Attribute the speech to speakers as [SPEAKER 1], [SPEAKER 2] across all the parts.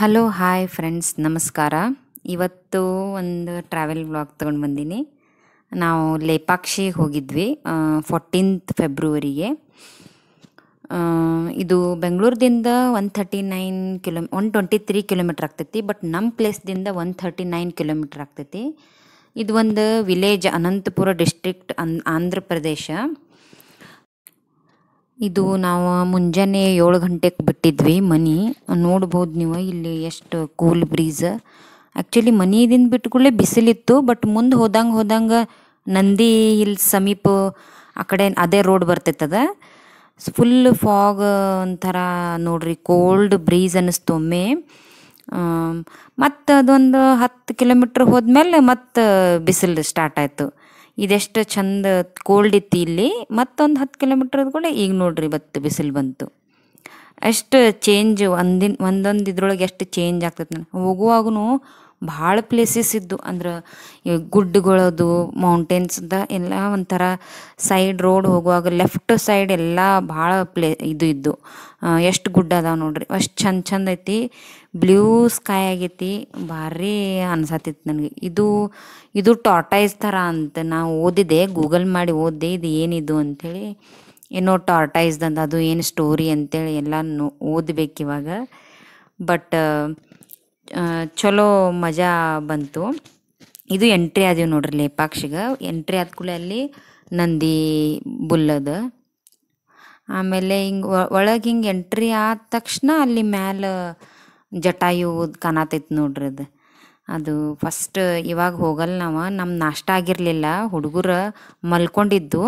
[SPEAKER 1] Hello hi friends ನಮಸ್ಕಾರ ಇವತ್ತು ಒಂದು ಟ್ರಾವೆಲ್ ಬ್ಲಾಗ್ ತೊಗೊಂಡು ಬಂದೀನಿ ನಾವು ಲೇಪಾಕ್ಷಿ ಹೋಗಿದ್ವಿ ಫೋರ್ಟೀನ್ತ್ ಫೆಬ್ರವರಿಗೆ ಇದು ಬೆಂಗಳೂರದಿಂದ one thirty nine kilo one twenty three kilometre ಆಗ್ತೈತಿ ಬಟ್ ನಮ್ಮ ಪ್ಲೇಸ್ದಿಂದ ಒನ್ ಥರ್ಟಿ ನೈನ್ ಕಿಲೋಮೀಟ್ರ್ ಆಗ್ತೈತಿ ಇದು ಒಂದು village Anantapur district in Andhra Pradesh ಇದು ನಾವು ಮುಂಜಾನೆ ಏಳು ಗಂಟೆಗೆ ಬಿಟ್ಟಿದ್ವಿ ಮನಿ ನೋಡ್ಬೋದು ನೀವು ಇಲ್ಲಿ ಎಷ್ಟು ಕೂಲ್ ಬ್ರೀಸ್ ಆ್ಯಕ್ಚುಲಿ ಮನಿದಿಂದ ಬಿಟ್ಕೊಳ್ಳೆ ಬಿಸಿಲಿತ್ತು ಬಟ್ ಮುಂದೆ ಹೋದಂಗೆ ಹೋದಂಗೆ ನಂದಿ ಇಲ್ಲಿ ಸಮೀಪ ಆ ಕಡೆ ಅದೇ ರೋಡ್ ಬರ್ತೈತದ ಫುಲ್ ಫಾಗ್ ಒಂಥರ ನೋಡ್ರಿ ಕೋಲ್ಡ್ ಬ್ರೀಸ್ ಅನ್ನಿಸ್ತು ಒಮ್ಮೆ ಮತ್ತು ಅದೊಂದು ಹತ್ತು ಕಿಲೋಮೀಟ್ರ್ ಹೋದ್ಮೇಲೆ ಮತ್ತು ಬಿಸಿಲು ಸ್ಟಾರ್ಟ್ ಆಯಿತು ಇದೆಷ್ಟು ಚಂದ ಕೋಲ್ಡ್ ಇತ್ತು ಇಲ್ಲಿ ಮತ್ತೊಂದು ಹತ್ತು ಕಿಲೋಮೀಟ್ರ್ ಕೂಡ ಈಗ ನೋಡ್ರಿ ಇವತ್ತು ಬಿಸಿಲು ಬಂತು ಅಷ್ಟು ಚೇಂಜ್ ಒಂದಿನ ಒಂದೊಂದು ಇದ್ರೊಳಗೆ ಎಷ್ಟು ಚೇಂಜ್ ಆಗ್ತೈತೆ ನಾನು ಹೋಗುವಾಗೂ ಭಾಳ ಪ್ಲೇಸಸ್ ಇದ್ದು ಅಂದ್ರೆ ಗುಡ್ಡಗಳದು ಮೌಂಟೇನ್ಸ್ದ ಎಲ್ಲ ಒಂಥರ ಸೈಡ್ ರೋಡ್ ಹೋಗುವಾಗ ಲೆಫ್ಟ್ ಸೈಡ್ ಎಲ್ಲ ಭಾಳ ಪ್ಲೇ ಇದು ಇದ್ದು ಎಷ್ಟು ಗುಡ್ಡ ಅದಾವೆ ನೋಡ್ರಿ ಅಷ್ಟು ಚಂದ ಚಂದ ಐತಿ ಬ್ಲೂ ಸ್ಕೈ ಆಗೈತಿ ಭಾರಿ ಅನ್ಸತ್ತಿತ್ತು ನನಗೆ ಇದು ಇದು ಟಾರ್ಟೈಸ್ ಥರ ಅಂತ ನಾನು ಓದಿದೆ ಗೂಗಲ್ ಮಾಡಿ ಓದಿದೆ ಇದು ಏನಿದು ಅಂಥೇಳಿ ಏನೋ ಅಂತ ಅದು ಏನು ಸ್ಟೋರಿ ಅಂತೇಳಿ ಎಲ್ಲ ನೋ ಇವಾಗ ಬಟ್ ಚಲೋ ಮಜಾ ಬಂತು ಇದು ಎಂಟ್ರಿ ಆದೀವಿ ನೋಡ್ರಿ ಲೇಪಾಕ್ಷಿಗೆ ಎಂಟ್ರಿ ಆದ ಕೂಡ ಅಲ್ಲಿ ನಂದಿ ಬುಲ್ಲದ ಆಮೇಲೆ ಹಿಂಗೆ ಒಳಗೆ ಹಿಂಗೆ ಎಂಟ್ರಿ ಆದ ತಕ್ಷಣ ಅಲ್ಲಿ ಮ್ಯಾಲ ಜಟಾಯು ಕಾಣತೈತೆ ನೋಡ್ರಿ ಅದು ಅದು ಫಸ್ಟ್ ಇವಾಗ ಹೋಗಲ್ಲ ನಾವು ನಮ್ಮ ನಾಷ್ಟ ಆಗಿರಲಿಲ್ಲ ಹುಡುಗರು ಮಲ್ಕೊಂಡಿದ್ದು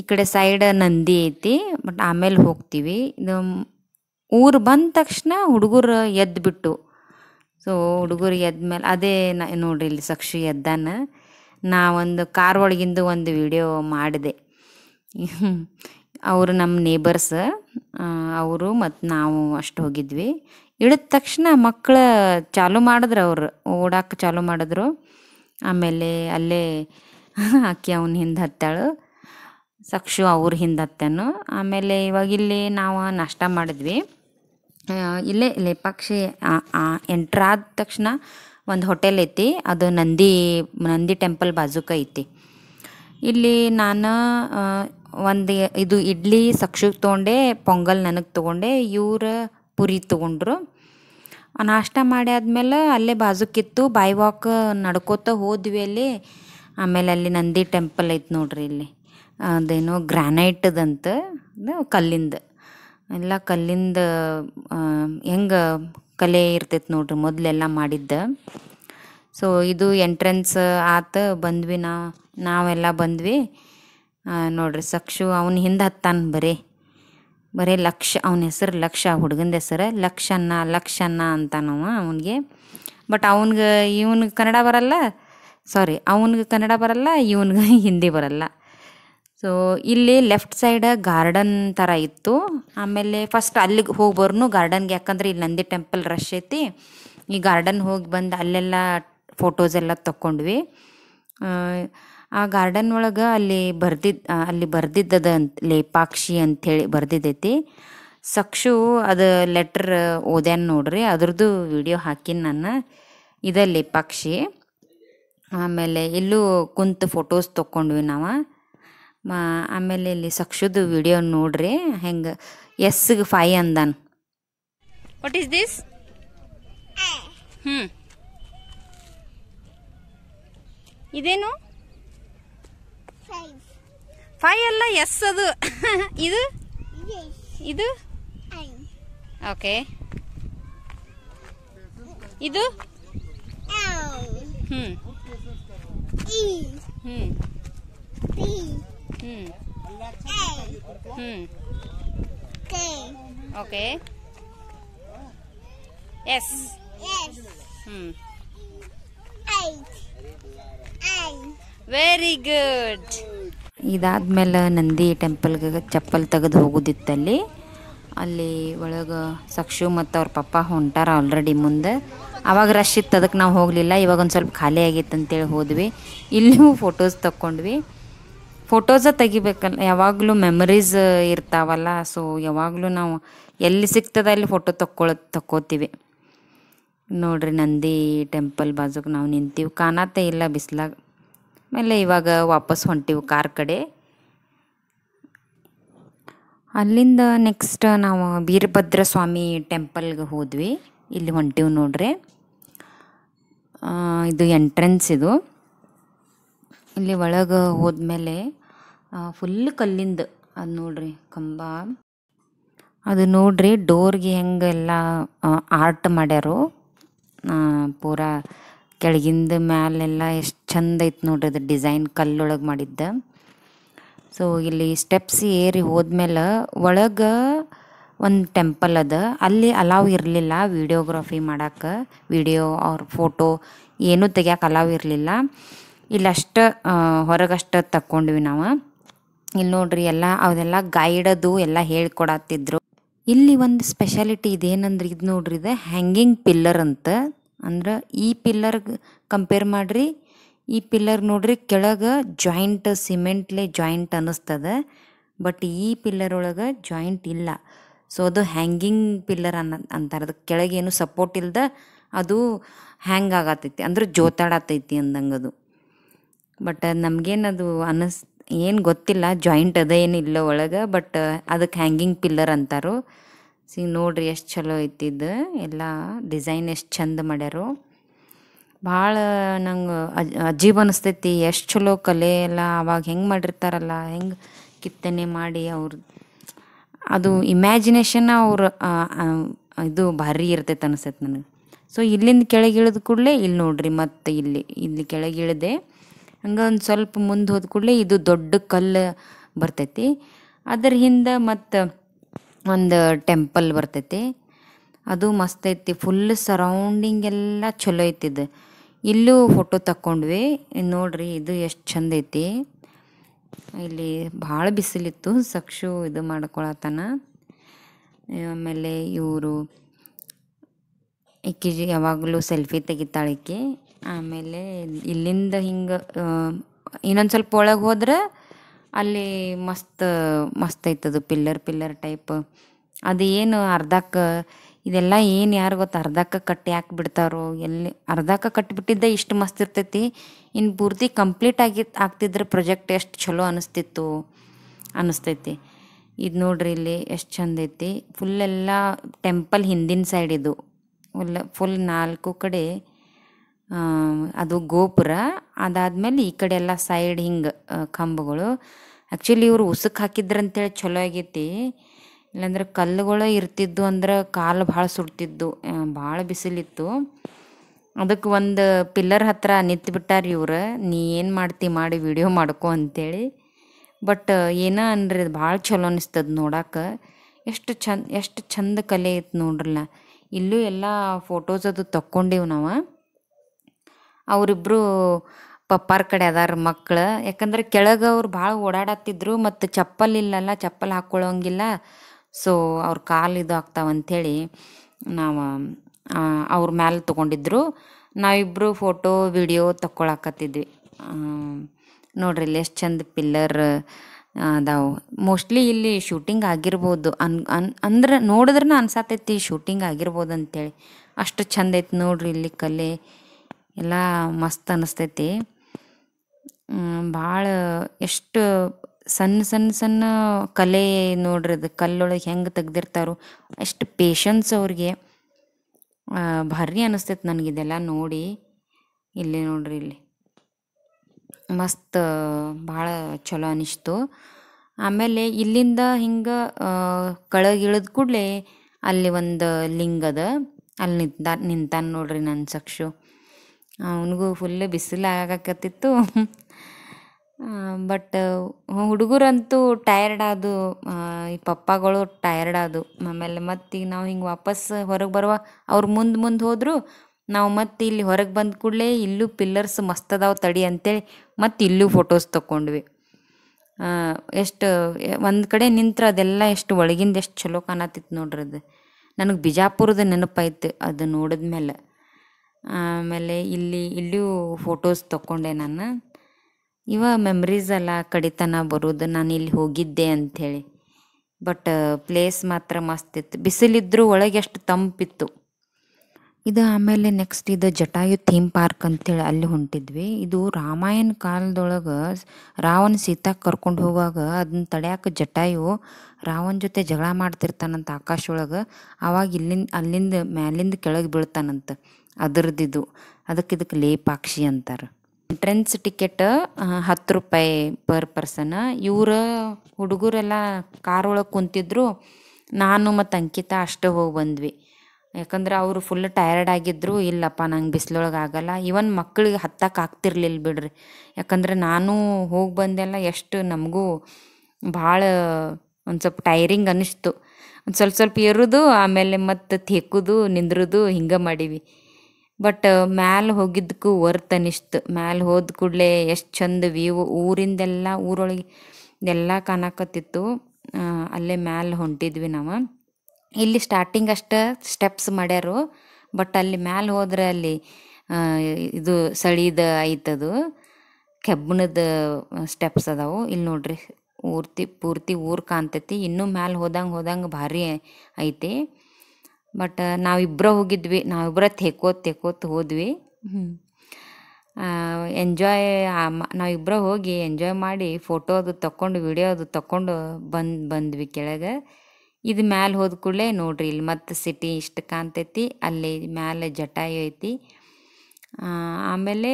[SPEAKER 1] ಈ ಕಡೆ ಸೈಡ್ ನಂದಿ ಐತಿ ಬಟ್ ಆಮೇಲೆ ಹೋಗ್ತೀವಿ ಇದು ಊರು ಬಂದ ತಕ್ಷಣ ಹುಡುಗರು ಎದ್ದುಬಿಟ್ಟು ಸೊ ಹುಡುಗರು ಮೇಲೆ ಅದೇ ನೋಡ್ರಿ ಇಲ್ಲಿ ಸಾಕ್ಷಿ ಎದ್ದಾನ ನಾ ಒಂದು ಕಾರ್ ಒಳಗಿಂದು ಒಂದು ವಿಡಿಯೋ ಮಾಡಿದೆ ಅವರು ನಮ್ಮ ನೇಬರ್ಸ್ ಅವರು ಮತ್ತು ನಾವು ಅಷ್ಟು ಹೋಗಿದ್ವಿ ಇಳಿದ ತಕ್ಷಣ ಮಕ್ಕಳ ಚಾಲು ಮಾಡಿದ್ರು ಅವರು ಓಡಾಕ ಚಾಲು ಮಾಡಿದ್ರು ಆಮೇಲೆ ಅಲ್ಲೇ ಅಕ್ಕಿ ಅವನ ಹಿಂದೆ ಹತ್ತಾಳು ಸಕ್ಷು ಅವ್ರ ಹಿಂದೆ ಹತ್ತೇನು ಆಮೇಲೆ ಇವಾಗ ಇಲ್ಲಿ ನಾವು ನಾಷ್ಟ ಮಾಡಿದ್ವಿ ಇಲ್ಲೇ ಲೇಪಾಕ್ಷಿ ಎಂಟ್ರಾದ ತಕ್ಷಣ ಒಂದು ಹೋಟೆಲ್ ಐತಿ ಅದು ನಂದಿ ನಂದಿ ಟೆಂಪಲ್ ಬಾಜುಕ ಐತಿ ಇಲ್ಲಿ ನಾನು ಒಂದು ಇದು ಇಡ್ಲಿ ಸಕ್ಷು ತೊಗೊಂಡೆ ಪೊಂಗಲ್ ನನಗೆ ತೊಗೊಂಡೆ ಇವ್ರ ಪೂರಿ ತೊಗೊಂಡ್ರು ನಾಷ್ಟ ಮಾಡಿ ಆದ್ಮೇಲೆ ಅಲ್ಲೇ ಬಾಜುಕಿತ್ತು ಬಾಯ್ ವಾಕ್ ನಡ್ಕೋತ ಹೋದ್ವಿ ಅಲ್ಲಿ ಆಮೇಲೆ ಅಲ್ಲಿ ನಂದಿ ಟೆಂಪಲ್ ಐತೆ ನೋಡ್ರಿ ಇಲ್ಲಿ ಅದೇನೋ ಗ್ರಾನೈಟ್ದಂತ ಕಲ್ಲಿಂದ ಎಲ್ಲ ಕಲ್ಲಿಂದ ಹೆಂಗೆ ಕಲೆ ಇರ್ತೈತೆ ನೋಡ್ರಿ ಮೊದಲೆಲ್ಲ ಮಾಡಿದ್ದ ಸೊ ಇದು ಎಂಟ್ರೆನ್ಸ್ ಆತ ಬಂದ್ವಿ ನಾ ನಾವೆಲ್ಲ ಬಂದ್ವಿ ನೋಡ್ರಿ ಸಕ್ಷು ಅವನ ಹಿಂದೆ ಹತ್ತಾನ ಬರೀ ಬರೀ ಲಕ್ಷ ಅವನ ಹೆಸರು ಲಕ್ಷ ಅನ್ನ ಹೆಸರು ಲಕ್ಷನ್ನ ಅಂತ ನಾವು ಅವನಿಗೆ ಬಟ್ ಅವನಿಗೆ ಇವನಿಗೆ ಕನ್ನಡ ಬರಲ್ಲ ಸಾರಿ ಅವನಿಗೆ ಕನ್ನಡ ಬರಲ್ಲ ಇವನಿಗೆ ಹಿಂದಿ ಬರಲ್ಲ ಸೊ ಇಲ್ಲಿ ಲೆಫ್ಟ್ ಸೈಡ್ ಗಾರ್ಡನ್ ಥರ ಇತ್ತು ಆಮೇಲೆ ಫಸ್ಟ್ ಅಲ್ಲಿಗೆ ಹೋಗಿ ಬರ್ನು ಗಾರ್ಡನ್ಗೆ ಯಾಕಂದ್ರೆ ಇಲ್ಲಿ ನಂದಿ ಟೆಂಪಲ್ ರಶ್ ಐತಿ ಈ ಗಾರ್ಡನ್ ಹೋಗಿ ಬಂದು ಅಲ್ಲೆಲ್ಲ ಫೋಟೋಸ್ ಎಲ್ಲ ತಕ್ಕೊಂಡ್ವಿ ಆ ಗಾರ್ಡನ್ ಒಳಗೆ ಅಲ್ಲಿ ಬರ್ದಿದ್ದ ಅಲ್ಲಿ ಬರ್ದಿದ್ದದ ಅಂತ ಲೇಪಾಕ್ಷಿ ಅಂಥೇಳಿ ಬರ್ದಿದ್ದೈತಿ ಸಕ್ಷು ಅದು ಲೆಟ್ರ್ ಓದ್ಯಾನ ನೋಡ್ರಿ ಅದ್ರದ್ದು ವಿಡಿಯೋ ಹಾಕಿನ ನಾನು ಇದೆ ಲೇಪಾಕ್ಷಿ ಆಮೇಲೆ ಇಲ್ಲೂ ಕುಂತು ಫೋಟೋಸ್ ತೊಗೊಂಡ್ವಿ ನಾವು ಆಮೇಲೆ ಇಲ್ಲಿ ಸಕ್ಷುದು ವಿಡಿಯೋ ನೋಡ್ರಿ ಹೆಂಗೆ ಎಸ್ ಫೈ ಅಂದನ್ ವಾಟ್ ಈಸ್ ದಿಸ್ ಹ್ಞೂ ಇದೇನು ಪೈ ಎಲ್ಲ ಎಸ್ ಅದು ಇದು ಇದು ಓಕೆ ಇದು ಹ್ಞೂ ಹ್ಞೂ ಹ್ಞೂ ಹ್ಞೂ ಓಕೆ ಎಸ್ ಹ್ಞೂ Very good. ಇದಾದ್ಮೇಲೆ ನಂದಿ ಟೆಂಪಲ್ಗೆ ಚಪ್ಪಲ್ ತೆಗೆದು ಹೋಗೋದಿತ್ತಲ್ಲಿ ಅಲ್ಲಿ ಒಳಗೆ ಸಕ್ಷು ಮತ್ತು ಅವ್ರ ಪಪ್ಪ ಹೊಂಟಾರ ಆಲ್ರೆಡಿ ಮುಂದೆ ಅವಾಗ ರಶ್ ಇತ್ತು ಅದಕ್ಕೆ ನಾವು ಹೋಗಲಿಲ್ಲ ಇವಾಗ ಒಂದು ಸ್ವಲ್ಪ ಖಾಲಿ ಆಗಿತ್ತು ಅಂತೇಳಿ ಹೋದ್ವಿ ಇಲ್ಲಿಯೂ ಫೋಟೋಸ್ ತಕ್ಕೊಂಡ್ವಿ ಫೋಟೋಸ ತೆಗಿಬೇಕಲ್ಲ ಯಾವಾಗಲೂ ಮೆಮರೀಸ್ ಇರ್ತಾವಲ್ಲ ಸೊ ಯಾವಾಗಲೂ ನಾವು ಎಲ್ಲಿ ಸಿಗ್ತದೆ ಅಲ್ಲಿ ಫೋಟೋ ತಕ್ಕೊಳ ತಕ್ಕೋತೀವಿ ನೋಡ್ರಿ ನಂದಿ ಟೆಂಪಲ್ ಬಾಜುಗೆ ನಾವು ನಿಂತೀವಿ ಕಾಣತ್ತೆ ಇಲ್ಲ ಬಿಸ್ಲಾಗ ಆಮೇಲೆ ಇವಾಗ ವಾಪಸ್ ಹೊಂಟೀವು ಕಾರ್ ಕಡೆ ಅಲ್ಲಿಂದ ನೆಕ್ಸ್ಟ್ ನಾವು ವೀರಭದ್ರ ಸ್ವಾಮಿ ಟೆಂಪಲ್ಗೆ ಹೋದ್ವಿ ಇಲ್ಲಿ ಹೊಂಟೀವಿ ನೋಡ್ರಿ ಇದು ಎಂಟ್ರೆನ್ಸ್ ಇದು ಇಲ್ಲಿ ಒಳಗೆ ಹೋದ್ಮೇಲೆ ಫುಲ್ ಕಲ್ಲಿಂದ ಅದು ನೋಡ್ರಿ ಕಂಬ ಅದು ನೋಡ್ರಿ ಡೋರ್ಗೆ ಹೆಂಗೆಲ್ಲ ಆರ್ಟ್ ಮಾಡ್ಯಾರು ಪೂರಾ ಕೆಳಗಿಂದ ಮ್ಯಾಲೆಲ್ಲ ಎಷ್ಟು ಚಂದ ಐತೆ ನೋಡ್ರಿ ಅದು ಡಿಸೈನ್ ಕಲ್ಲೊಳಗೆ ಮಾಡಿದ್ದ ಸೊ ಇಲ್ಲಿ ಸ್ಟೆಪ್ಸ್ ಏರಿ ಹೋದ್ಮೇಲೆ ಒಳಗೆ ಒಂದು ಟೆಂಪಲ್ ಅದ ಅಲ್ಲಿ ಅಲಾವ್ ಇರಲಿಲ್ಲ ವೀಡಿಯೋಗ್ರಫಿ ಮಾಡೋಕ್ಕೆ ವಿಡಿಯೋ ಅವ್ರ ಫೋಟೋ ಏನೂ ತೆಗಿಯೋಕೆ ಅಲಾವ್ ಇರಲಿಲ್ಲ ಇಲ್ಲಷ್ಟು ಹೊರಗಷ್ಟು ತಕ್ಕೊಂಡ್ವಿ ನಾವು ಇಲ್ಲಿ ನೋಡ್ರಿ ಎಲ್ಲ ಅವೆಲ್ಲ ಅದು ಎಲ್ಲ ಹೇಳ್ಕೊಡತ್ತಿದ್ರು ಇಲ್ಲಿ ಒಂದು ಸ್ಪೆಷಾಲಿಟಿ ಇದೇನಂದ್ರೆ ಇದು ನೋಡ್ರಿ ಇದು ಹ್ಯಾಂಗಿಂಗ್ ಪಿಲ್ಲರ್ ಅಂತ ಅಂದ್ರೆ ಈ ಪಿಲ್ಲರ್ಗೆ ಕಂಪೇರ್ ಮಾಡಿರಿ ಈ ಪಿಲ್ಲರ್ ನೋಡ್ರಿ ಕೆಳಗೆ ಜಾಯಿಂಟ್ ಸಿಮೆಂಟ್ಲೆ ಜಾಯಿಂಟ್ ಅನ್ನಿಸ್ತದೆ ಬಟ್ ಈ ಪಿಲ್ಲರ್ ಒಳಗೆ ಜಾಯಿಂಟ್ ಇಲ್ಲ ಸೊ ಅದು ಹ್ಯಾಂಗಿಂಗ್ ಪಿಲ್ಲರ್ ಅನ್ನ ಅಂತಾರೆ ಅದು ಕೆಳಗೆ ಏನು ಸಪೋರ್ಟ್ ಇಲ್ದ ಅದು ಹ್ಯಾಂಗ್ ಆಗತ್ತೈತಿ ಅಂದ್ರೆ ಜೋತಾಡತ್ತೈತಿ ಅಂದಂಗೆ ಅದು ಬಟ್ ಅದು ಅನ್ನಿಸ್ ಏನು ಗೊತ್ತಿಲ್ಲ ಜಾಯಿಂಟ್ ಅದ ಇಲ್ಲ ಒಳಗೆ ಬಟ್ ಅದಕ್ಕೆ ಹ್ಯಾಂಗಿಂಗ್ ಪಿಲ್ಲರ್ ಅಂತಾರೋ ಸಿಂಗ್ ನೋಡ್ರಿ ಎಷ್ಟು ಚಲೋ ಐತಿದ್ದು ಎಲ್ಲ ಡಿಸೈನ್ ಎಷ್ಟು ಚಂದ ಮಾಡ್ಯಾರು ಭಾಳ ನಂಗೆ ಅಜೀಬ್ ಅನಿಸ್ತೈತಿ ಎಷ್ಟು ಚಲೋ ಕಲೆ ಎಲ್ಲ ಅವಾಗ ಹೆಂಗೆ ಮಾಡಿರ್ತಾರಲ್ಲ ಹೆಂಗೆ ಕಿತ್ತನೆ ಮಾಡಿ ಅವ್ರ ಅದು ಇಮ್ಯಾಜಿನೇಷನ್ ಅವ್ರ ಇದು ಭಾರಿ ಇರ್ತೈತೆ ಅನಿಸ್ತೈತೆ ನನಗೆ ಸೊ ಇಲ್ಲಿಂದ ಕೆಳಗಿಳಿದ ಕೂಡಲೇ ಇಲ್ಲಿ ನೋಡ್ರಿ ಮತ್ತು ಇಲ್ಲಿ ಇಲ್ಲಿ ಕೆಳಗಿಳಿದೆ ಹಂಗೆ ಒಂದು ಸ್ವಲ್ಪ ಮುಂದೆ ಹೋದ ಕೂಡಲೇ ಇದು ದೊಡ್ಡ ಕಲ್ಲು ಬರ್ತೈತಿ ಅದರ ಹಿಂದೆ ಮತ್ತು ಒಂದು ಟೆಂಪಲ್ ಬರ್ತೈತಿ ಅದು ಮಸ್ತ್ ಐತಿ ಫುಲ್ ಸರೌಂಡಿಂಗ್ ಎಲ್ಲ ಚಲೋ ಐತಿದು ಇಲ್ಲೂ ಫೋಟೋ ತಕ್ಕೊಂಡ್ವಿ ನೋಡ್ರಿ ಇದು ಎಷ್ಟು ಚಂದ ಐತಿ ಇಲ್ಲಿ ಭಾಳ ಬಿಸಿಲಿತ್ತು ಸಕ್ಷು ಇದು ಮಾಡ್ಕೊಳತನ ಆಮೇಲೆ ಇವರು ಕೆಜಿ ಯಾವಾಗಲೂ ಸೆಲ್ಫಿ ತೆಗಿತಾಳಿಕೆ ಆಮೇಲೆ ಇಲ್ಲಿಂದ ಹಿಂಗೆ ಇನ್ನೊಂದು ಸ್ವಲ್ಪ ಒಳಗೆ ಹೋದ್ರೆ ಅಲ್ಲಿ ಮಸ್ತ್ ಮಸ್ತ್ ಐತದು ಪಿಲ್ಲರ್ ಪಿಲ್ಲರ್ ಟೈಪ್ ಅದು ಏನು ಅರ್ಧಕ್ಕೆ ಇದೆಲ್ಲ ಏನು ಯಾರು ಗೊತ್ತು ಅರ್ಧಕ್ಕೆ ಕಟ್ಟಿ ಹಾಕಿ ಬಿಡ್ತಾರೋ ಎಲ್ಲಿ ಅರ್ಧಕ್ಕೆ ಕಟ್ಟಿಬಿಟ್ಟಿದ್ದೆ ಇಷ್ಟು ಮಸ್ತ್ ಇರ್ತೈತಿ ಇನ್ನು ಪೂರ್ತಿ ಕಂಪ್ಲೀಟ್ ಆಗಿ ಆಗ್ತಿದ್ರೆ ಪ್ರೊಜೆಕ್ಟ್ ಎಷ್ಟು ಚಲೋ ಅನಿಸ್ತಿತ್ತು ಅನ್ನಿಸ್ತೈತಿ ಇದು ನೋಡ್ರಿ ಇಲ್ಲಿ ಎಷ್ಟು ಚಂದ ಐತಿ ಫುಲ್ಲೆಲ್ಲ ಟೆಂಪಲ್ ಹಿಂದಿನ ಸೈಡ್ ಇದು ಫುಲ್ ನಾಲ್ಕು ಕಡೆ ಅದು ಗೋಪುರ ಅದಾದ್ಮೇಲೆ ಈ ಕಡೆ ಎಲ್ಲ ಸೈಡ್ ಹಿಂಗೆ ಕಂಬಗಳು ಆ್ಯಕ್ಚುಲಿ ಇವರು ಉಸುಕ್ ಹಾಕಿದ್ರಂತೇಳಿ ಚಲೋ ಆಗೈತಿ ಇಲ್ಲಾಂದ್ರೆ ಕಲ್ಲುಗಳು ಇರ್ತಿದ್ದು ಅಂದ್ರೆ ಕಾಲು ಭಾಳ ಸುಡ್ತಿದ್ದು ಭಾಳ ಬಿಸಿಲಿತ್ತು ಅದಕ್ಕೆ ಒಂದು ಪಿಲ್ಲರ್ ಹತ್ರ ನಿಂತು ಬಿಟ್ಟಾರ ಇವ್ರು ನೀ ಏನು ಮಾಡ್ತಿ ಮಾಡಿ ವಿಡಿಯೋ ಮಾಡ್ಕೊ ಅಂತೇಳಿ ಬಟ್ ಏನೋ ಅನ್ರಿ ಭಾಳ ಚಲೋ ಅನಿಸ್ತದ ನೋಡಕ್ಕೆ ಎಷ್ಟು ಚಂದ ಎಷ್ಟು ಚಂದ ಕಲೆ ಐತೆ ನೋಡ್ರಲ್ಲ ಇಲ್ಲೂ ಎಲ್ಲ ಫೋಟೋಸ್ ಅದು ತಕ್ಕೊಂಡೇವು ನಾವು ಅವರಿಬ್ರು ಪಪ್ಪಾರ್ ಕಡೆ ಅದಾರ ಮಕ್ಕಳು ಯಾಕಂದ್ರೆ ಕೆಳಗೆ ಅವ್ರು ಭಾಳ ಓಡಾಡತ್ತಿದ್ರು ಮತ್ತು ಚಪ್ಪಲ್ ಇಲ್ಲಲ್ಲ ಚಪ್ಪಲ್ ಹಾಕ್ಕೊಳ್ಳೋಂಗಿಲ್ಲ ಸೊ ಅವ್ರ ಕಾಲು ಇದು ಆಗ್ತಾವಂಥೇಳಿ ನಾವು ಅವ್ರ ಮ್ಯಾಲೆ ತೊಗೊಂಡಿದ್ರು ನಾವಿಬ್ಬರು ಫೋಟೋ ವಿಡಿಯೋ ತಗೊಳಕತ್ತಿದ್ವಿ ನೋಡ್ರಿ ಇಲ್ಲಿ ಎಷ್ಟು ಚಂದ ಪಿಲ್ಲರ್ ಅದಾವು ಮೋಸ್ಟ್ಲಿ ಇಲ್ಲಿ ಶೂಟಿಂಗ್ ಆಗಿರ್ಬೋದು ಅನ್ ಅನ್ ಅಂದ್ರೆ ನೋಡಿದ್ರೆ ಅನ್ಸತೈತಿ ಶೂಟಿಂಗ್ ಆಗಿರ್ಬೋದು ಅಂತೇಳಿ ಅಷ್ಟು ಚಂದ ಐತಿ ನೋಡ್ರಿ ಇಲ್ಲಿ ಕಲೆ ಎಲ್ಲ ಮಸ್ತ್ ಅನಿಸ್ತೈತಿ ಭಾಳ ಎಷ್ಟು ಸಣ್ಣ ಸಣ್ಣ ಸಣ್ಣ ಕಲೆ ನೋಡ್ರಿ ಅದು ಕಲ್ಲೊಳಗೆ ಹೆಂಗೆ ತೆಗ್ದಿರ್ತಾರೋ ಎಷ್ಟು ಪೇಷನ್ಸ್ ಅವ್ರಿಗೆ ಭಾರಿ ನನಗೆ ನನಗಿದೆಲ್ಲ ನೋಡಿ ಇಲ್ಲಿ ನೋಡ್ರಿ ಇಲ್ಲಿ ಮಸ್ತ್ ಭಾಳ ಚಲೋ ಅನಿಸ್ತು ಆಮೇಲೆ ಇಲ್ಲಿಂದ ಹಿಂಗೆ ಕೆಳಗಿಳಿದ ಕೂಡಲೇ ಅಲ್ಲಿ ಒಂದು ಲಿಂಗದ ಅಲ್ಲಿ ನಿಂತ ನಿಂತಾನೆ ನೋಡ್ರಿ ನನ್ನ ಸಕ್ಷು ಅವನಿಗೂ ಫುಲ್ ಬಿಸಿಲು ಆಗಕತ್ತಿತ್ತು ಬಟ್ ಹುಡುಗರಂತೂ ಟಯರ್ಡ್ ಆದು ಈ ಪಪ್ಪಾಗಳು ಟಯರ್ಡ್ ಆದು ಆಮೇಲೆ ಮತ್ತೆ ಈಗ ನಾವು ಹಿಂಗೆ ವಾಪಸ್ ಹೊರಗೆ ಬರುವ ಅವ್ರು ಮುಂದೆ ಮುಂದೆ ಹೋದರೂ ನಾವು ಮತ್ತೆ ಇಲ್ಲಿ ಹೊರಗೆ ಬಂದ ಕೂಡಲೇ ಇಲ್ಲೂ ಪಿಲ್ಲರ್ಸ್ ಮಸ್ತ್ ಅದಾವೆ ತಡಿ ಅಂತೇಳಿ ಮತ್ತೆ ಇಲ್ಲೂ ಫೋಟೋಸ್ ತೊಗೊಂಡ್ವಿ ಎಷ್ಟು ಒಂದು ಕಡೆ ನಿಂತ್ರ ಅದೆಲ್ಲ ಎಷ್ಟು ಒಳಗಿಂದ ಎಷ್ಟು ಚಲೋ ಕಾಣತಿತ್ತು ನೋಡ್ರಿ ಅದು ನನಗೆ ಬಿಜಾಪುರದ ನೆನಪಾಯ್ತು ಅದು ನೋಡಿದ್ಮೇಲೆ ಆಮೇಲೆ ಇಲ್ಲಿ ಇಲ್ಲಿಯೂ ಫೋಟೋಸ್ ತಗೊಂಡೆ ನಾನು ಇವ ಮೆಮ್ರೀಸ್ ಎಲ್ಲ ಕಡಿತನ ಬರೋದು ನಾನು ಇಲ್ಲಿ ಹೋಗಿದ್ದೆ ಅಂಥೇಳಿ ಬಟ್ ಪ್ಲೇಸ್ ಮಾತ್ರ ಮಸ್ತ್ ಇತ್ತು ಬಿಸಿಲಿದ್ರೂ ಒಳಗೆ ಎಷ್ಟು ತಂಪಿತ್ತು ಇದು ಆಮೇಲೆ ನೆಕ್ಸ್ಟ್ ಇದು ಜಟಾಯು ಥೀಮ್ ಪಾರ್ಕ್ ಅಂತೇಳಿ ಅಲ್ಲಿ ಹೊಂಟಿದ್ವಿ ಇದು ರಾಮಾಯಣ ಕಾಲದೊಳಗೆ ರಾವಣ ಸೀತಾ ಕರ್ಕೊಂಡು ಹೋಗುವಾಗ ಅದನ್ನ ತಡೆಯಕ್ಕೆ ಜಟಾಯು ರಾವಣ ಜೊತೆ ಜಗಳ ಮಾಡ್ತಿರ್ತಾನಂತ ಆಕಾಶ ಒಳಗೆ ಆವಾಗ ಇಲ್ಲಿಂದ ಅಲ್ಲಿಂದ ಮ್ಯಾಲಿಂದ ಕೆಳಗೆ ಬೀಳ್ತಾನಂತ ಅದರದಿದು ಅದಕ್ಕೆ ಇದಕ್ಕೆ ಲೇಪಾಕ್ಷಿ ಅಂತಾರೆ ಎಂಟ್ರೆನ್ಸ್ ಟಿಕೆಟ್ ಹತ್ತು ರೂಪಾಯಿ ಪರ್ ಪರ್ಸನ್ ಇವರ ಹುಡುಗರೆಲ್ಲ ಕಾರ್ ಒಳಗೆ ಕುಂತಿದ್ರು ನಾನು ಮತ್ತು ಅಂಕಿತಾ ಅಷ್ಟೇ ಹೋಗಿ ಬಂದ್ವಿ ಯಾಕಂದ್ರೆ ಅವರು ಫುಲ್ ಟಯರ್ಡ್ ಆಗಿದ್ದರು ಇಲ್ಲಪ್ಪ ನಂಗೆ ಬಿಸಿಲೊಳಗೆ ಆಗಲ್ಲ ಇವನ್ ಮಕ್ಕಳಿಗೆ ಹತ್ತಕ್ಕೆ ಆಗ್ತಿರ್ಲಿಲ್ಲ ಬಿಡ್ರಿ ಯಾಕಂದ್ರೆ ನಾನು ಹೋಗಿ ಬಂದೆಲ್ಲ ಎಷ್ಟು ನಮಗೂ ಭಾಳ ಒಂದು ಸ್ವಲ್ಪ ಟೈರಿಂಗ್ ಅನ್ನಿಸ್ತು ಒಂದು ಸ್ವಲ್ಪ ಸ್ವಲ್ಪ ಇರೋದು ಆಮೇಲೆ ಮತ್ತು ತೆಕ್ಕುದು ನಿಂದ್ರದು ಹಿಂಗೆ ಮಾಡೀವಿ ಬಟ್ uh, ಮ್ಯಾಲ್ ಹೋಗಿದ್ದಕ್ಕೂ ವರ್ತ್ ಅನಿಸ್ತು ಮ್ಯಾಲೆ ಹೋದ ಕೂಡಲೇ ಎಷ್ಟು ಚಂದ ವ್ಯೂ ಊರಿಂದೆಲ್ಲ ಊರೊಳಗೆ ಎಲ್ಲ ಕಾಣಕತ್ತಿತ್ತು ಅಲ್ಲೇ ಮ್ಯಾಲ್ ಹೊಂಟಿದ್ವಿ ನಾವು ಇಲ್ಲಿ ಸ್ಟಾರ್ಟಿಂಗ್ ಅಷ್ಟು ಸ್ಟೆಪ್ಸ್ ಮಾಡ್ಯಾರು ಬಟ್ ಅಲ್ಲಿ ಮ್ಯಾಲ್ ಹೋದ್ರೆ ಅಲ್ಲಿ ಇದು ಸಳೀದ ಐತದು ಕೆಬ್ಬಣದ ಸ್ಟೆಪ್ಸ್ ಅದಾವು ಇಲ್ಲಿ ನೋಡ್ರಿ ಪೂರ್ತಿ ಪೂರ್ತಿ ಊರು ಕಾಣ್ತೈತಿ ಇನ್ನೂ ಮ್ಯಾಲೆ ಹೋದಂಗೆ ಹೋದಂಗೆ ಭಾರಿ ಐತಿ ಬಟ್ uh, ನಾವಿಬ್ಬರ ಹೋಗಿದ್ವಿ ನಾವಿಬ್ಬರ ತೆಕ್ಕೋತ್ ತೆಕ್ಕೋತ್ ಹೋದ್ವಿ ಎಂಜಾಯ್ ನಾವಿಬ್ಬರ ಹೋಗಿ ಎಂಜಾಯ್ ಮಾಡಿ ಫೋಟೋ ಅದು ತಕೊಂಡು ವಿಡಿಯೋ ಅದು ತಕೊಂಡು ಬಂದು ಬಂದ್ವಿ ಕೆಳಗೆ ಇದು ಮ್ಯಾಲೆ ಹೋದ ಕೂಡಲೇ ನೋಡ್ರಿ ಇಲ್ಲಿ ಮತ್ತೆ ಸಿಟಿ ಇಷ್ಟು ಕಾಣ್ತೈತಿ ಅಲ್ಲಿ ಮ್ಯಾಲೆ ಜಟಾಯಿ ಐತಿ ಆಮೇಲೆ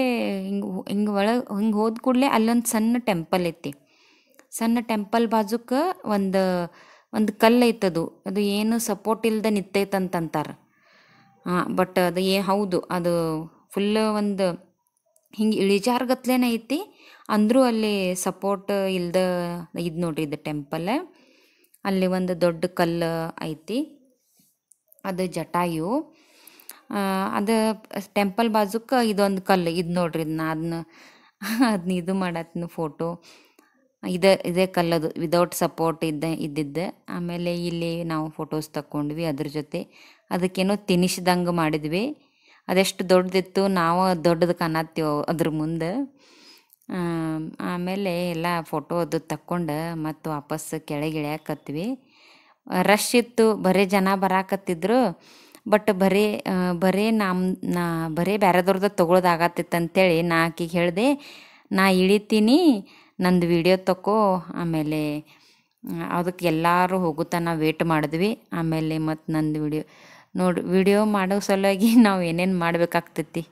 [SPEAKER 1] ಹಿಂಗೆ ಹಿಂಗೆ ಒಳಗೆ ಹಿಂಗೆ ಹೋದ ಕೂಡಲೇ ಅಲ್ಲೊಂದು ಸಣ್ಣ ಟೆಂಪಲ್ ಐತಿ ಸಣ್ಣ ಟೆಂಪಲ್ ಬಾಜುಕ್ಕೆ ಒಂದು ಒಂದು ಕಲ್ಲು ಐತದು ಅದು ಏನು ಸಪೋರ್ಟ್ ಇಲ್ಲದೆ ನಿತ್ತೈತಂತಂತಾರೆ ಹಾಂ ಬಟ್ ಅದು ಏ ಹೌದು ಅದು ಫುಲ್ ಒಂದು ಹಿಂಗೆ ಇಳಿಜಾರ್ಗತ್ಲೇನೇ ಐತಿ ಅಂದರೂ ಅಲ್ಲಿ ಸಪೋರ್ಟ್ ಇಲ್ದ ಇದು ನೋಡ್ರಿ ಇದು ಟೆಂಪಲ್ ಅಲ್ಲಿ ಒಂದು ದೊಡ್ಡ ಕಲ್ಲು ಐತಿ ಅದು ಜಟಾಯು ಅದು ಟೆಂಪಲ್ ಬಾಜುಕ್ಕೆ ಇದೊಂದು ಕಲ್ಲು ಇದು ನೋಡ್ರಿ ಇದನ್ನ ಅದನ್ನ ಅದನ್ನ ಇದು ಮಾಡತ್ನ ಫೋಟೋ ಇದೇ ಇದೇ ಕಲ್ಲದು ವಿದೌಟ್ ಸಪೋರ್ಟ್ ಇದ್ದ ಇದ್ದಿದ್ದೆ ಆಮೇಲೆ ಇಲ್ಲಿ ನಾವು ಫೋಟೋಸ್ ತಗೊಂಡ್ವಿ ಅದ್ರ ಜೊತೆ ಅದಕ್ಕೇನೋ ತಿನಿಸಿದಂಗೆ ಮಾಡಿದ್ವಿ ಅದೆಷ್ಟು ದೊಡ್ಡದಿತ್ತು ನಾವು ದೊಡ್ಡದು ಕಾಣತ್ತೀವಿ ಅದ್ರ ಮುಂದೆ ಆಮೇಲೆ ಎಲ್ಲ ಫೋಟೋ ಅದು ತಕ್ಕೊಂಡು ಮತ್ತು ವಾಪಸ್ ಕೆಳಗಿಳಿಯಾಕತ್ವಿ ರಶ್ ಇತ್ತು ಬರೀ ಜನ ಬರಾಕತ್ತಿದ್ರು ಬಟ್ ಬರೀ ಬರೀ ನಮ್ಮ ನಾ ಬರೀ ಬೇರೆದವ್ರದ್ದು ತೊಗೊಳೋದಾಗತ್ತಿತ್ತು ಅಂತೇಳಿ ನಾ ಆಕಿಗೆ ಹೇಳಿದೆ ನಾ ಇಳಿತೀನಿ ನಂದು ವಿಡಿಯೋ ತಕೋ ಆಮೇಲೆ ಅದಕ್ಕೆ ಎಲ್ಲರೂ ಹೋಗುತ್ತಾ ನಾವು ವೇಟ್ ಮಾಡಿದ್ವಿ ಆಮೇಲೆ ಮತ್ತು ನಂದು ವಿಡಿಯೋ ನೋಡಿ ವಿಡಿಯೋ ಮಾಡೋ ಸಲುವಾಗಿ ನಾವು ಏನೇನು ಮಾಡಬೇಕಾಗ್ತೈತಿ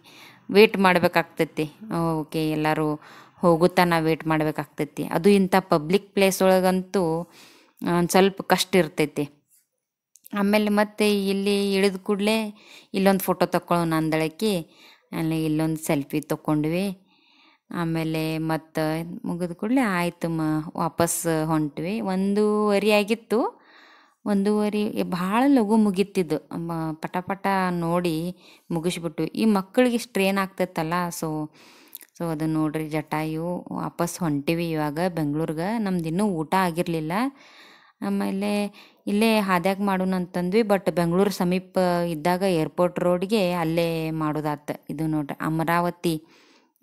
[SPEAKER 1] ವೇಟ್ ಮಾಡಬೇಕಾಗ್ತೈತಿ ಓಕೆ ಎಲ್ಲರೂ ಹೋಗುತ್ತಾ ನಾವು ವೇಟ್ ಮಾಡಬೇಕಾಗ್ತೈತಿ ಅದು ಇಂಥ ಪಬ್ಲಿಕ್ ಪ್ಲೇಸ್ ಒಳಗಂತೂ ಒಂದು ಸ್ವಲ್ಪ ಕಷ್ಟ ಇರ್ತೈತಿ ಆಮೇಲೆ ಮತ್ತೆ ಇಲ್ಲಿ ಇಳಿದ ಕೂಡಲೇ ಇಲ್ಲೊಂದು ಫೋಟೋ ತಕ್ಕೊಳ್ಳೋಣ ಅಂದಳಕ್ಕೆ ಅಲ್ಲಿ ಇಲ್ಲೊಂದು ಸೆಲ್ಫಿ ತೊಗೊಂಡ್ವಿ ಆಮೇಲೆ ಮತ್ತೆ ಮುಗಿದ ಕೂಡಲೇ ಆಯಿತು ಮ ವಾಪಸ್ ಹೊಂಟ್ವಿ ಒಂದೂವರೆ ಆಗಿತ್ತು ಒಂದೂವರೆ ಭಾಳ ಲಘು ಮುಗೀತಿದ್ದು ಪಟ ಪಟ ನೋಡಿ ಮುಗಿಸ್ಬಿಟ್ಟು ಈ ಮಕ್ಕಳಿಗೆ ಸ್ಟ್ರೇನ್ ಆಗ್ತೈತಲ್ಲ ಸೊ ಸೊ ಅದು ನೋಡ್ರಿ ಜಟಾಯು ವಾಪಸ್ ಹೊಂಟಿವಿ ಇವಾಗ ಬೆಂಗಳೂರಿಗೆ ನಮ್ದು ಇನ್ನೂ ಊಟ ಆಗಿರಲಿಲ್ಲ ಆಮೇಲೆ ಇಲ್ಲೇ ಹಾದ್ಯಾಗ ಮಾಡೋಣ ಅಂತಂದ್ವಿ ಬಟ್ ಬೆಂಗಳೂರು ಸಮೀಪ ಇದ್ದಾಗ ಏರ್ಪೋರ್ಟ್ ರೋಡ್ಗೆ ಅಲ್ಲೇ ಮಾಡೋದಾತ ಇದು ನೋಡ್ರಿ ಅಮರಾವತಿ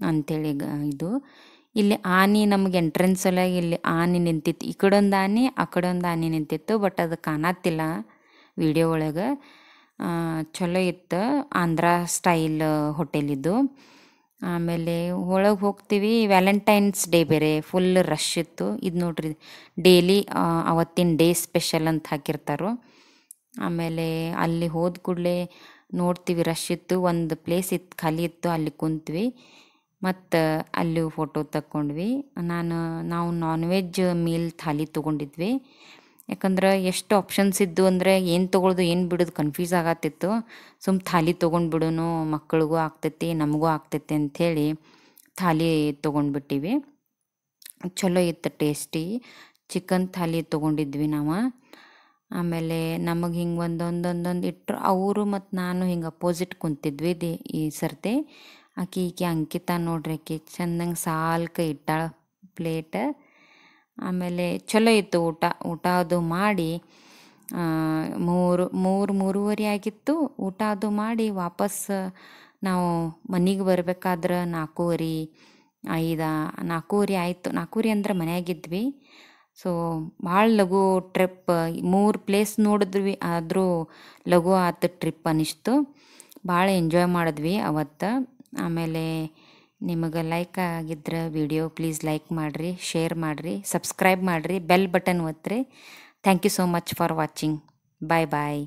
[SPEAKER 1] ಅಂಥೇಳಿ ಇದು ಇಲ್ಲಿ ಆನೆ ನಮಗೆ ಎಂಟ್ರೆನ್ಸ್ ಒಳಗೆ ಇಲ್ಲಿ ಆನೆ ನಿಂತಿತ್ತು ಈ ಕಡೊಂದು ಆನೆ ಆ ಕಡೊಂದು ಆನೆ ನಿಂತಿತ್ತು ಬಟ್ ಅದು ಕಾಣತ್ತಿಲ್ಲ ವಿಡಿಯೋ ಒಳಗೆ ಚಲೋ ಇತ್ತು ಆಂಧ್ರ ಸ್ಟೈಲ್ ಹೋಟೆಲ್ ಇದು ಆಮೇಲೆ ಒಳಗೆ ಹೋಗ್ತೀವಿ ವ್ಯಾಲೆಂಟೈನ್ಸ್ ಡೇ ಬೇರೆ ಫುಲ್ ರಶ್ ಇತ್ತು ಇದು ನೋಡ್ರಿ ಡೇಲಿ ಅವತ್ತಿನ ಡೇ ಸ್ಪೆಷಲ್ ಅಂತ ಹಾಕಿರ್ತಾರೋ ಆಮೇಲೆ ಅಲ್ಲಿ ಹೋದ ಕೂಡಲೇ ನೋಡ್ತೀವಿ ರಶ್ ಇತ್ತು ಒಂದು ಪ್ಲೇಸ್ ಇತ್ತು ಖಾಲಿ ಇತ್ತು ಅಲ್ಲಿ ಕುಂತ್ವಿ ಮತ್ತು ಅಲ್ಲಿ ಫೋಟೋ ತಕ್ಕೊಂಡ್ವಿ ನಾನು ನಾವು ನಾನ್ ವೆಜ್ ಮೀಲ್ ಥಾಲಿ ತೊಗೊಂಡಿದ್ವಿ ಯಾಕಂದ್ರೆ ಎಷ್ಟು ಆಪ್ಷನ್ಸ್ ಇದ್ದು ಅಂದರೆ ಏನು ತೊಗೊಳ್ದು ಏನು ಬಿಡೋದು ಕನ್ಫ್ಯೂಸ್ ಆಗತ್ತಿತ್ತು ಸುಮ್ಮ ಥಾಲಿ ತೊಗೊಂಡ್ಬಿಡೋನು ಮಕ್ಕಳಿಗೂ ಆಗ್ತೈತಿ ನಮಗೂ ಆಗ್ತೈತಿ ಅಂಥೇಳಿ ಥಾಲಿ ತೊಗೊಂಡ್ಬಿಟ್ಟಿವಿ ಚಲೋ ಇತ್ತು ಟೇಸ್ಟಿ ಚಿಕನ್ ಥಾಲಿ ತೊಗೊಂಡಿದ್ವಿ ನಾವು ಆಮೇಲೆ ನಮಗೆ ಹಿಂಗೆ ಒಂದೊಂದೊಂದೊಂದು ಇಟ್ಟರು ಅವರು ಮತ್ತು ನಾನು ಹಿಂಗೆ ಅಪೋಸಿಟ್ ಕುಂತಿದ್ವಿ ದಿ ಈ ಸರ್ತಿ ಆಕೆ ಈಕೆ ಅಂಕಿತ ನೋಡ್ರಿ ಆಕೆ ಚಂದಂಗೆ ಸಾಲ್ಕ ಇಟ್ಟಾಳ ಪ್ಲೇಟ್ ಆಮೇಲೆ ಚಲೋ ಇತ್ತು ಊಟ ಊಟ ಅದು ಮಾಡಿ ಮೂರು ಮೂರು ಮೂರುವರೆ ಆಗಿತ್ತು ಊಟ ಅದು ಮಾಡಿ ವಾಪಸ್ ನಾವು ಮನೆಗೆ ಬರಬೇಕಾದ್ರೆ ನಾಲ್ಕೂವರೆ ಐದ ನಾಲ್ಕೂವರೆ ಆಯಿತು ನಾಲ್ಕೂವರೆ ಅಂದ್ರೆ ಮನೆಯಾಗಿದ್ವಿ ಸೊ ಭಾಳ ಲಘು ಟ್ರಿಪ್ ಮೂರು ಪ್ಲೇಸ್ ನೋಡಿದ್ವಿ ಆದರೂ ಲಘು ಆತ ಟ್ರಿಪ್ ಅನಿಸ್ತು ಭಾಳ ಎಂಜಾಯ್ ಮಾಡಿದ್ವಿ ಅವತ್ತು ಆಮೇಲೆ ನಿಮಗೆ ಲೈಕ್ ಆಗಿದ್ರೆ ವಿಡಿಯೋ ಪ್ಲೀಸ್ ಲೈಕ್ ಮಾಡಿರಿ ಶೇರ್ ಮಾಡಿರಿ ಸಬ್ಸ್ಕ್ರೈಬ್ ಮಾಡಿರಿ ಬೆಲ್ ಬಟನ್ ಒತ್ತಿರಿ thank you so much for watching bye bye